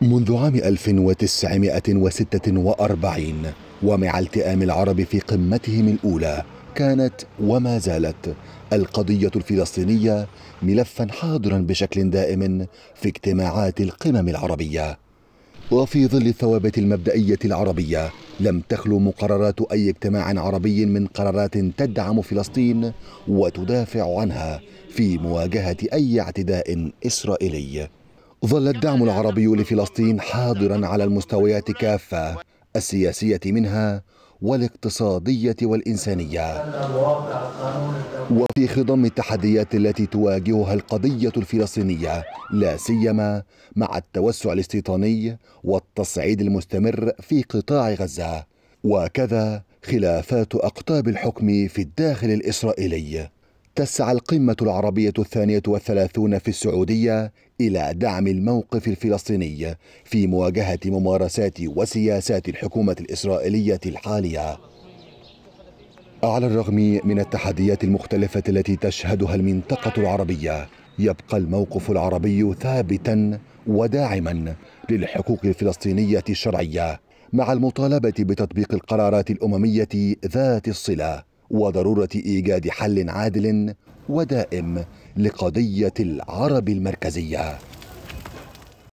منذ عام 1946 ومع التئام العرب في قمتهم الأولى كانت وما زالت القضية الفلسطينية ملفا حاضرا بشكل دائم في اجتماعات القمم العربية وفي ظل الثوابت المبدئية العربية لم تخلو مقررات أي اجتماع عربي من قرارات تدعم فلسطين وتدافع عنها في مواجهة أي اعتداء إسرائيلي ظل الدعم العربي لفلسطين حاضرا على المستويات كافه السياسيه منها والاقتصاديه والانسانيه وفي خضم التحديات التي تواجهها القضيه الفلسطينيه لا سيما مع التوسع الاستيطاني والتصعيد المستمر في قطاع غزه وكذا خلافات اقطاب الحكم في الداخل الاسرائيلي تسعى القمة العربية الثانية والثلاثون في السعودية إلى دعم الموقف الفلسطيني في مواجهة ممارسات وسياسات الحكومة الإسرائيلية الحالية على الرغم من التحديات المختلفة التي تشهدها المنطقة العربية يبقى الموقف العربي ثابتا وداعما للحقوق الفلسطينية الشرعية مع المطالبة بتطبيق القرارات الأممية ذات الصلة وضروره ايجاد حل عادل ودائم لقضيه العرب المركزيه